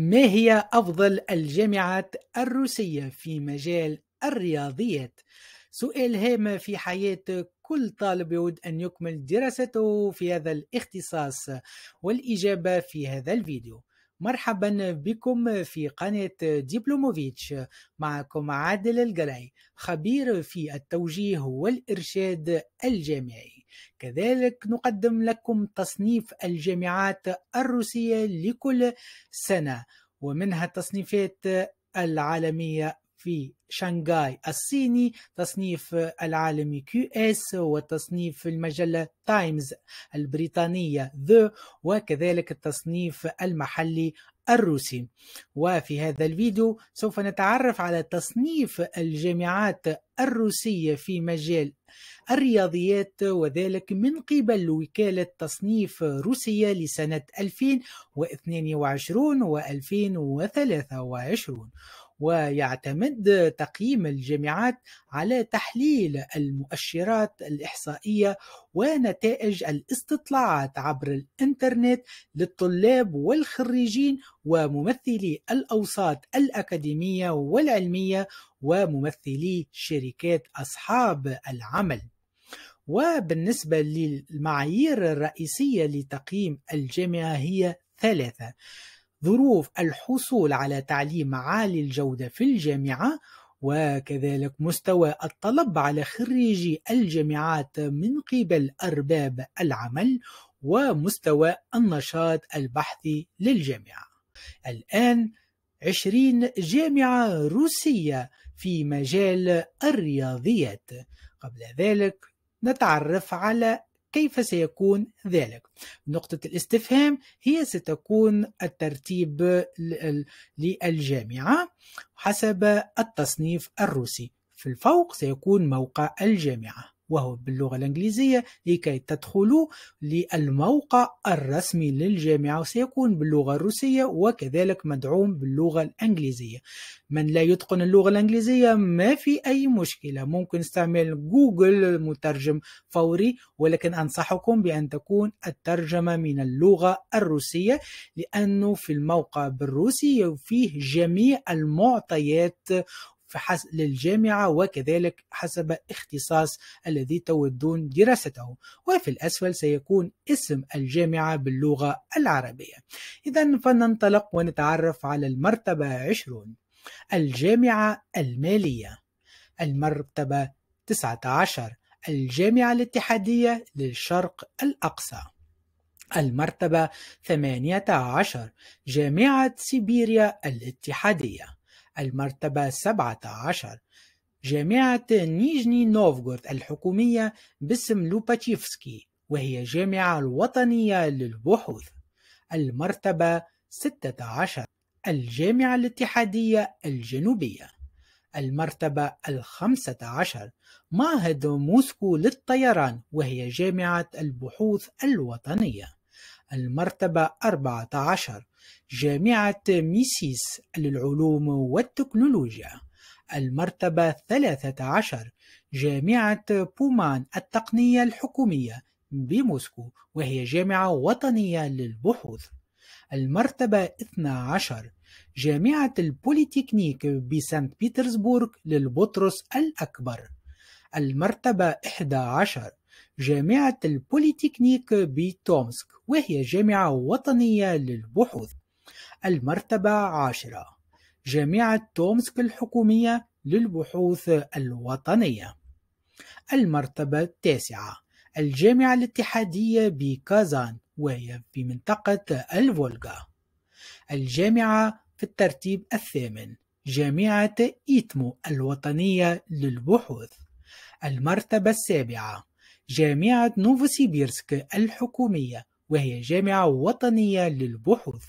ما هي أفضل الجامعات الروسية في مجال الرياضيات؟ سؤال هام في حياة كل طالب يود أن يكمل دراسته في هذا الاختصاص والإجابة في هذا الفيديو مرحبا بكم في قناة ديبلوموفيتش معكم عادل القلعي خبير في التوجيه والإرشاد الجامعي كذلك نقدم لكم تصنيف الجامعات الروسية لكل سنة ومنها التصنيفات العالمية في شنغاي الصيني تصنيف العالمي كيو اس وتصنيف المجلة تايمز البريطانية ذا وكذلك التصنيف المحلي الروسي وفي هذا الفيديو سوف نتعرف على تصنيف الجامعات الروسية في مجال الرياضيات وذلك من قبل وكالة تصنيف روسية لسنة 2022 و 2023 ويعتمد تقييم الجامعات على تحليل المؤشرات الإحصائية ونتائج الاستطلاعات عبر الإنترنت للطلاب والخريجين وممثلي الأوساط الأكاديمية والعلمية وممثلي شركات أصحاب العمل. وبالنسبة للمعايير الرئيسية لتقييم الجامعة هي ثلاثة ظروف الحصول على تعليم عالي الجودة في الجامعة وكذلك مستوى الطلب على خريجي الجامعات من قبل أرباب العمل ومستوى النشاط البحثي للجامعة. الآن 20 جامعة روسية في مجال الرياضيات. قبل ذلك نتعرف على كيف سيكون ذلك؟ نقطة الاستفهام هي ستكون الترتيب للجامعة حسب التصنيف الروسي في الفوق سيكون موقع الجامعة وهو باللغة الإنجليزية لكي تدخلوا للموقع الرسمي للجامعة وسيكون باللغة الروسية وكذلك مدعوم باللغة الإنجليزية من لا يتقن اللغة الإنجليزية ما في أي مشكلة ممكن استعمال جوجل مترجم فوري ولكن أنصحكم بأن تكون الترجمة من اللغة الروسية لأنه في الموقع بالروسي فيه جميع المعطيات فحسب للجامعة وكذلك حسب اختصاص الذي تودون دراسته وفي الأسفل سيكون اسم الجامعة باللغة العربية إذا فننطلق ونتعرف على المرتبة 20 الجامعة المالية المرتبة 19 الجامعة الاتحادية للشرق الأقصى المرتبة 18 جامعة سيبيريا الاتحادية المرتبة 17 عشر جامعة نيجني نوفغورد الحكومية باسم لوباتشيفسكي وهي جامعة الوطنية للبحوث المرتبة 16 الجامعة الاتحادية الجنوبية المرتبة الخمسة عشر معهد موسكو للطيران وهي جامعة البحوث الوطنية المرتبة أربعة عشر جامعة ميسيس للعلوم والتكنولوجيا المرتبة الثلاثة عشر جامعة بومان التقنية الحكومية بموسكو وهي جامعة وطنية للبحوث المرتبة 12 جامعة البوليتكنيك بسانت بيترسبورغ للبطرس الأكبر المرتبة 11 جامعة البوليتكنيك بتومسك وهي جامعة وطنية للبحوث المرتبة عاشرة جامعة تومسك الحكومية للبحوث الوطنية المرتبة التاسعة الجامعة الاتحادية بكازان وهي في منطقة الفولغا الجامعة في الترتيب الثامن جامعة إيتمو الوطنية للبحوث المرتبة السابعة جامعة نوفوسيبيرسك الحكومية وهي جامعة وطنية للبحوث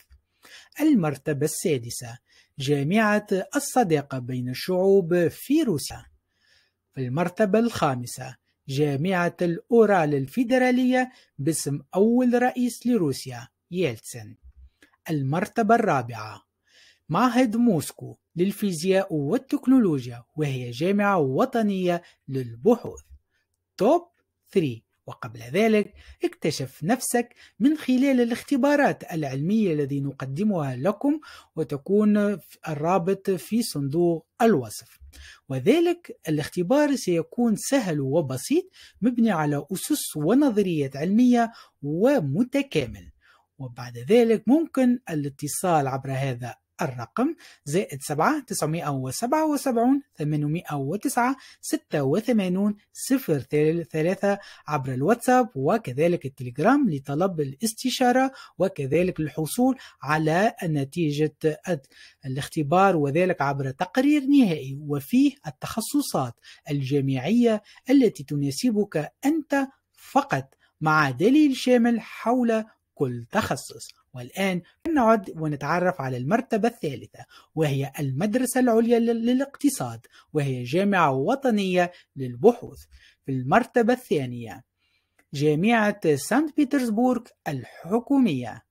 المرتبة السادسة جامعة الصداقة بين الشعوب في روسيا في المرتبة الخامسة جامعة الأورال الفيدرالية باسم أول رئيس لروسيا يلتسن المرتبة الرابعة معهد موسكو للفيزياء والتكنولوجيا وهي جامعة وطنية للبحوث توب 3 وقبل ذلك اكتشف نفسك من خلال الاختبارات العلمية الذي نقدمها لكم وتكون الرابط في صندوق الوصف وذلك الاختبار سيكون سهل وبسيط مبني على أسس ونظريات علمية ومتكامل وبعد ذلك ممكن الاتصال عبر هذا الرقم زائد 7 977 وثمانون صفر 03 عبر الواتساب وكذلك التليجرام لطلب الاستشارة وكذلك للحصول على نتيجة الاختبار وذلك عبر تقرير نهائي وفيه التخصصات الجامعية التي تناسبك أنت فقط مع دليل شامل حول كل تخصص والآن نعد ونتعرف على المرتبة الثالثة وهي المدرسة العليا للاقتصاد وهي جامعة وطنية للبحوث في المرتبة الثانية جامعة سانت بيترسبورغ الحكومية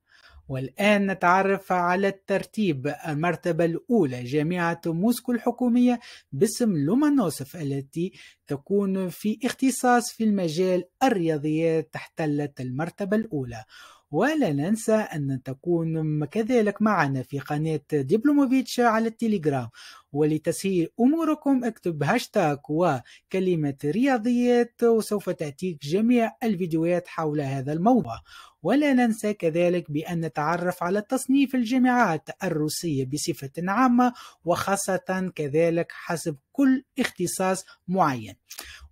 والآن نتعرف على الترتيب المرتبة الأولى جامعة موسكو الحكومية باسم لومانوسف التي تكون في اختصاص في المجال الرياضيات تحتلت المرتبة الأولى ولا ننسى أن تكون كذلك معنا في قناة ديبلوموفيتش على التليجرام ولتسهيل أموركم اكتب هاشتاغ وكلمة رياضيات وسوف تأتيك جميع الفيديوهات حول هذا الموضوع ولا ننسى كذلك بأن نتعرف على تصنيف الجامعات الروسية بصفة عامة وخاصة كذلك حسب كل اختصاص معين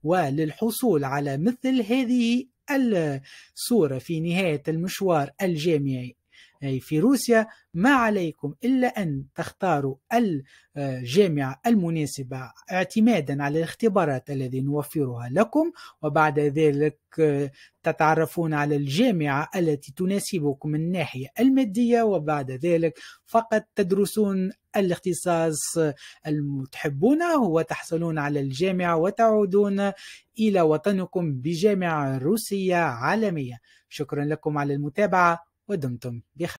وللحصول على مثل هذه الصورة في نهاية المشوار الجامعي أي في روسيا ما عليكم إلا أن تختاروا الجامعة آه، المناسبة اعتمادا على الاختبارات الذي نوفرها لكم وبعد ذلك آه، تتعرفون على الجامعة التي تناسبكم من الناحية المادية وبعد ذلك فقط تدرسون الاختصاص آه، المتحبونه وتحصلون على الجامعة وتعودون إلى وطنكم بجامعة روسية عالمية شكرا لكم على المتابعة ودمتم